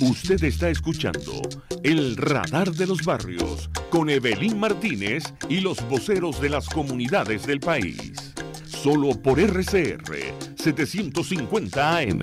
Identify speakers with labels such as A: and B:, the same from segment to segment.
A: Usted está escuchando El Radar de los Barrios con Evelyn Martínez y los voceros de las comunidades del país. Solo por RCR 750 AM.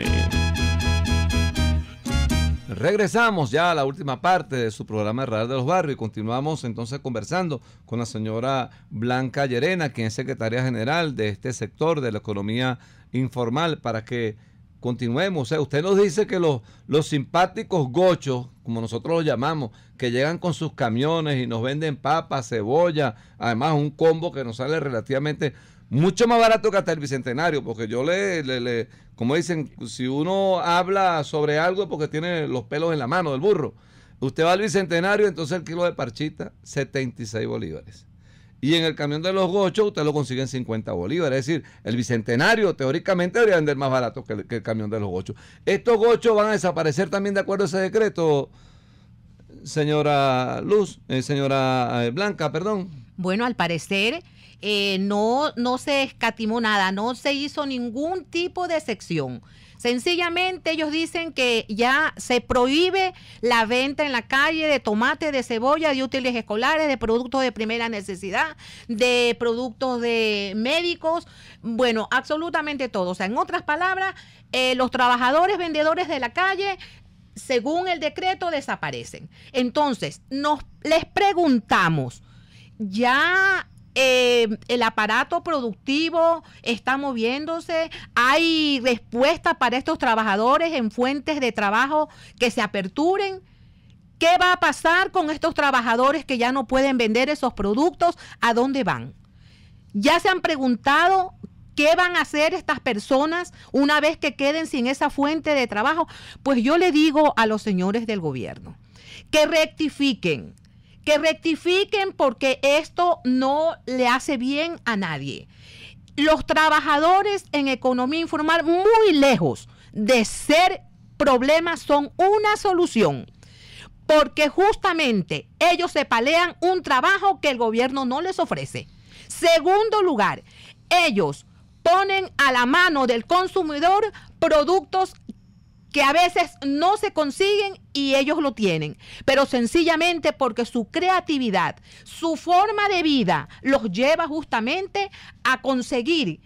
A: Regresamos ya a la última parte de su programa Radar de los Barrios y continuamos entonces conversando con la señora Blanca Llerena, quien es secretaria general de este sector de la economía informal, para que continuemos. ¿eh? Usted nos dice que los, los simpáticos gochos, como nosotros los llamamos, que llegan con sus camiones y nos venden papas, cebolla, además un combo que nos sale relativamente mucho más barato que hasta el Bicentenario, porque yo le, le, como dicen, si uno habla sobre algo es porque tiene los pelos en la mano del burro. Usted va al Bicentenario, entonces el kilo de parchita, 76 bolívares y en el camión de los gochos usted lo consigue en 50 bolívares. Es decir, el bicentenario teóricamente debería vender más barato que el, camión de los gochos. Estos gochos van a desaparecer también de acuerdo a ese decreto, señora Luz, eh, señora eh, Blanca, perdón.
B: Bueno, al parecer eh, no, no se escatimó nada, no se hizo ningún tipo de sección. Sencillamente ellos dicen que ya se prohíbe la venta en la calle de tomate, de cebolla, de útiles escolares, de productos de primera necesidad, de productos de médicos, bueno, absolutamente todo. O sea, en otras palabras, eh, los trabajadores vendedores de la calle según el decreto, desaparecen. Entonces, nos les preguntamos, ¿ya eh, el aparato productivo está moviéndose, hay respuesta para estos trabajadores en fuentes de trabajo que se aperturen. ¿Qué va a pasar con estos trabajadores que ya no pueden vender esos productos? ¿A dónde van? Ya se han preguntado qué van a hacer estas personas una vez que queden sin esa fuente de trabajo. Pues yo le digo a los señores del gobierno que rectifiquen, que rectifiquen porque esto no le hace bien a nadie. Los trabajadores en economía informal muy lejos de ser problemas son una solución. Porque justamente ellos se palean un trabajo que el gobierno no les ofrece. Segundo lugar, ellos ponen a la mano del consumidor productos que a veces no se consiguen y ellos lo tienen, pero sencillamente porque su creatividad, su forma de vida los lleva justamente a conseguir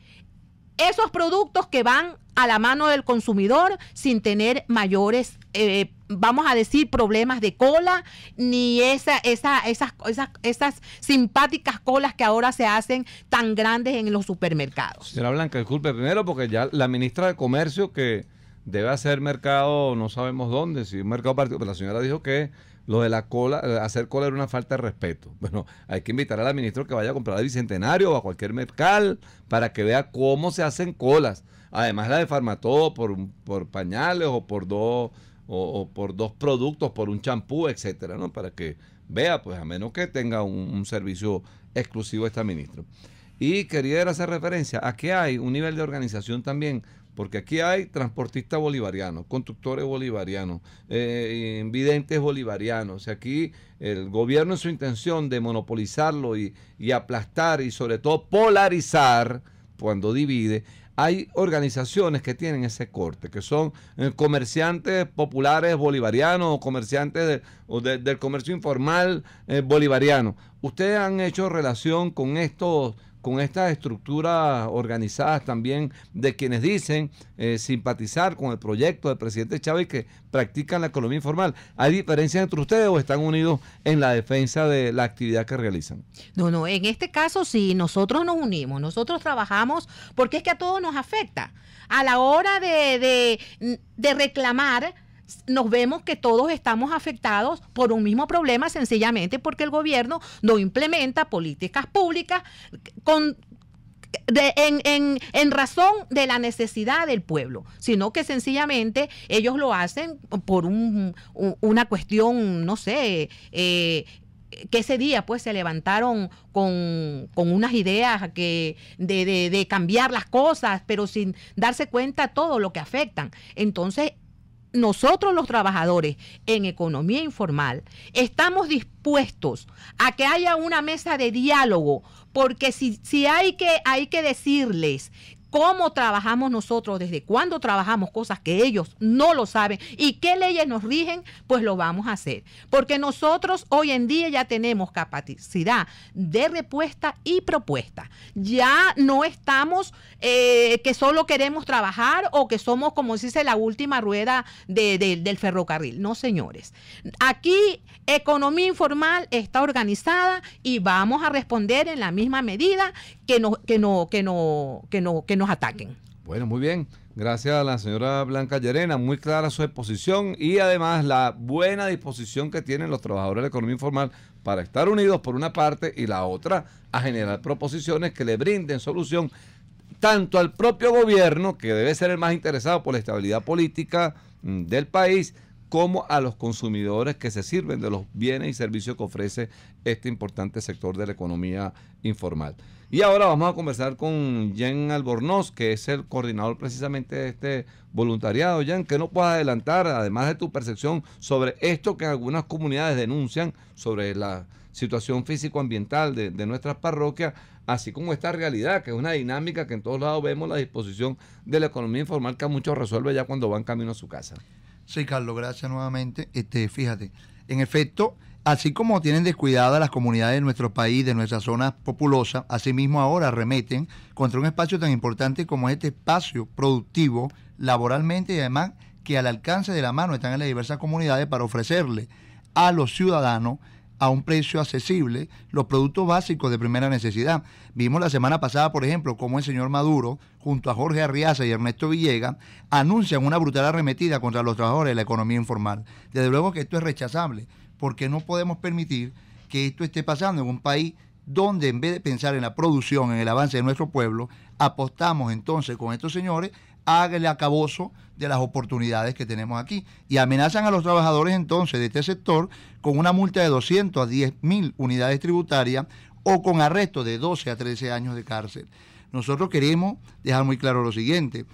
B: esos productos que van a la mano del consumidor sin tener mayores, eh, vamos a decir, problemas de cola, ni esa, esa, esas, esas, esas simpáticas colas que ahora se hacen tan grandes en los supermercados.
A: Señora Blanca, disculpe primero porque ya la ministra de Comercio que debe hacer mercado, no sabemos dónde, si un mercado partido, pero pues, la señora dijo que lo de la cola, eh, hacer cola era una falta de respeto. Bueno, hay que invitar a la ministra que vaya a comprar al Bicentenario o a cualquier mercal para que vea cómo se hacen colas. Además la de Farmatodo por, por pañales o por dos o, por dos productos, por un champú, etcétera, ¿no? Para que vea, pues a menos que tenga un, un servicio exclusivo esta ministra. Y quería hacer referencia a que hay un nivel de organización también porque aquí hay transportistas bolivarianos, conductores bolivarianos, eh, invidentes videntes bolivarianos. aquí el gobierno en su intención de monopolizarlo y, aplastar y sobre todo polarizar cuando divide, hay organizaciones que tienen ese corte, que son eh, comerciantes populares bolivarianos o comerciantes del comercio informal eh, bolivariano. ¿Ustedes han hecho relación con estos con estas estructuras organizadas también de quienes dicen eh, simpatizar con el proyecto del presidente Chávez que practican la economía informal. ¿Hay diferencias entre ustedes o están unidos en la defensa de la actividad que realizan?
B: No, no, en este caso sí, nosotros nos unimos, nosotros trabajamos porque es que a todos nos afecta. A la hora de reclamar, nos vemos que todos estamos afectados por un mismo problema sencillamente porque el gobierno no implementa políticas públicas con, en, razón de la necesidad del pueblo, sino que sencillamente ellos lo hacen por un, una cuestión, no sé, eh, que ese día pues se levantaron con, unas ideas que de, de, cambiar las cosas, pero sin darse cuenta todo lo que afectan. Entonces, nosotros los trabajadores en economía informal estamos dispuestos a que haya una mesa de diálogo, porque si, hay, que, hay que decirles cómo trabajamos nosotros, desde cuándo trabajamos cosas que ellos no lo saben y qué leyes nos rigen, pues lo vamos a hacer. Porque nosotros hoy en día ya tenemos capacidad de respuesta y propuesta. Ya no estamos eh, que solo queremos trabajar o que somos, como dice, la última rueda del ferrocarril. No, señores. Aquí economía informal está organizada y vamos a responder en la misma medida que no, que no, que no, que no, que nos ataquen.
A: Bueno, muy bien. Gracias a la señora Blanca Llerena. Muy clara su exposición y además la buena disposición que tienen los trabajadores de la economía informal para estar unidos por una parte y la otra a generar proposiciones que le brinden solución tanto al propio gobierno, que debe ser el más interesado por la estabilidad política mm, del país, como a los consumidores que se sirven de los bienes y servicios que ofrece este importante sector de la economía informal. Y ahora vamos a conversar con Jean Albornoz, que es el coordinador precisamente de este voluntariado. Jen, ¿qué nos puedes adelantar, además de tu percepción, sobre esto que algunas comunidades denuncian sobre la situación físico-ambiental de, de nuestras parroquias, así como esta realidad, que es una dinámica que en todos lados vemos la disposición de la economía informal que a muchos resuelve ya cuando van camino a su casa?
C: Sí, Carlos, gracias nuevamente. Este, fíjate, en efecto, así como tienen descuidadas las comunidades de nuestro país, de nuestras zonas populosas, asimismo ahora remeten contra un espacio tan importante como este espacio productivo laboralmente y además que al alcance de la mano están en las diversas comunidades para ofrecerle a los ciudadanos a un precio accesible los productos básicos de primera necesidad. Vimos la semana pasada, por ejemplo, cómo el señor Maduro, junto a Jorge Arriaza y Ernesto Villegas, anuncian una brutal arremetida contra los trabajadores de la economía informal. Desde luego que esto es rechazable, porque no podemos permitir que esto esté pasando en un país donde en vez de pensar en la producción, en el avance de nuestro pueblo, apostamos entonces con estos señores a el acaboso de las oportunidades que tenemos aquí. Y amenazan a los trabajadores entonces de este sector con una multa de 200 a 10 mil unidades tributarias o con arresto de 12 a 13 años de cárcel. Nosotros queremos dejar muy claro lo siguiente,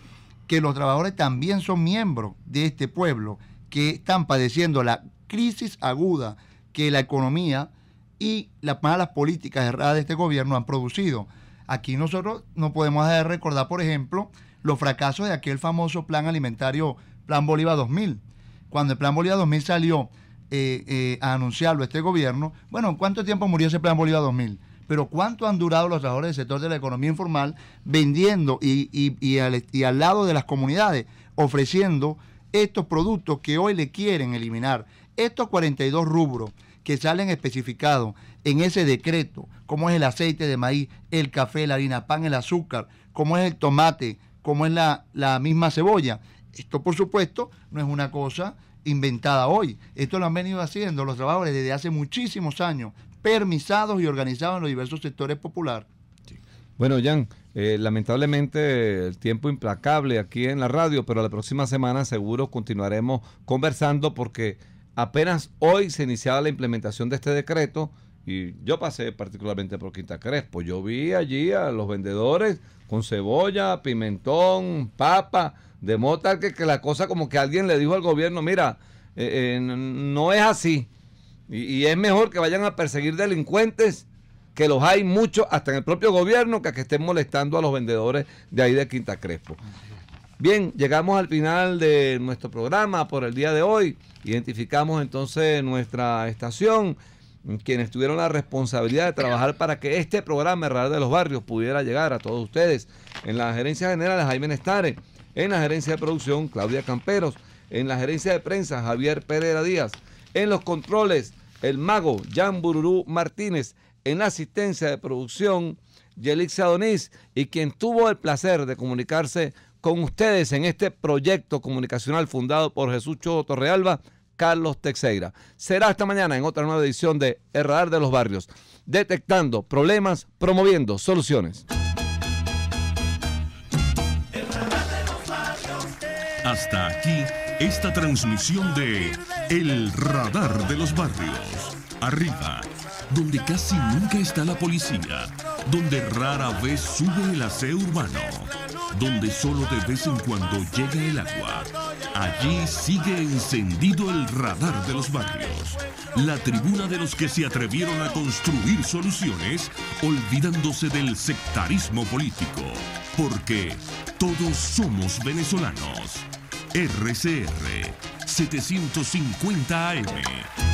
C: que los trabajadores también son miembros de este pueblo que están padeciendo la crisis aguda que la economía y las malas políticas erradas de este gobierno han producido. Aquí nosotros no podemos dejar de recordar, por ejemplo, los fracasos de aquel famoso plan alimentario, Plan Bolívar 2000. Cuando el Plan Bolívar 2000 salió eh, eh, a anunciarlo este gobierno, bueno, ¿en cuánto tiempo murió ese Plan Bolívar 2000? Pero ¿cuánto han durado los trabajadores del sector de la economía informal vendiendo y, y, al, y al lado de las comunidades ofreciendo estos productos que hoy le quieren eliminar? Estos 42 rubros que salen especificados en ese decreto, como es el aceite de maíz, el café, la harina pan, el azúcar, como es el tomate, como es la, misma cebolla. Esto, por supuesto, no es una cosa inventada hoy. Esto lo han venido haciendo los trabajadores desde hace muchísimos años, permisados y organizados en los diversos sectores populares.
A: Bueno, Jan, eh, lamentablemente el tiempo implacable aquí en la radio, pero la próxima semana seguro continuaremos conversando porque Apenas hoy se iniciaba la implementación de este decreto y yo pasé particularmente por Quinta Crespo. Yo vi allí a los vendedores con cebolla, pimentón, papa, de modo tal que, que la cosa como que alguien le dijo al gobierno, mira, eh, eh, no es así. Y, es mejor que vayan a perseguir delincuentes, que los hay muchos, hasta en el propio gobierno, que, que estén molestando a los vendedores de ahí de Quinta Crespo. Bien, llegamos al final de nuestro programa por el día de hoy. Identificamos entonces nuestra estación, quienes tuvieron la responsabilidad de trabajar para que este programa Radar de los Barrios pudiera llegar a todos ustedes. En la gerencia general, Jaime Nestares. En la gerencia de producción, Claudia Camperos. En la gerencia de prensa, Javier Pereira Díaz. En los controles, el mago Jan Bururú Martínez. En la asistencia de producción, Yelix adoniz Y quien tuvo el placer de comunicarse con ustedes en este proyecto comunicacional fundado por Jesús cho Torrealba, Carlos Texeira. Será esta mañana en otra nueva edición de El Radar de los Barrios, detectando problemas, promoviendo soluciones. Hasta aquí esta transmisión de El Radar de los Barrios. Arriba, donde casi nunca está la policía, donde rara vez sube el aseo urbano donde solo de vez en cuando llega el agua. Allí sigue encendido el radar de los barrios, la tribuna de los que se atrevieron a construir soluciones olvidándose del sectarismo político, porque todos somos venezolanos. RCR 750 AM.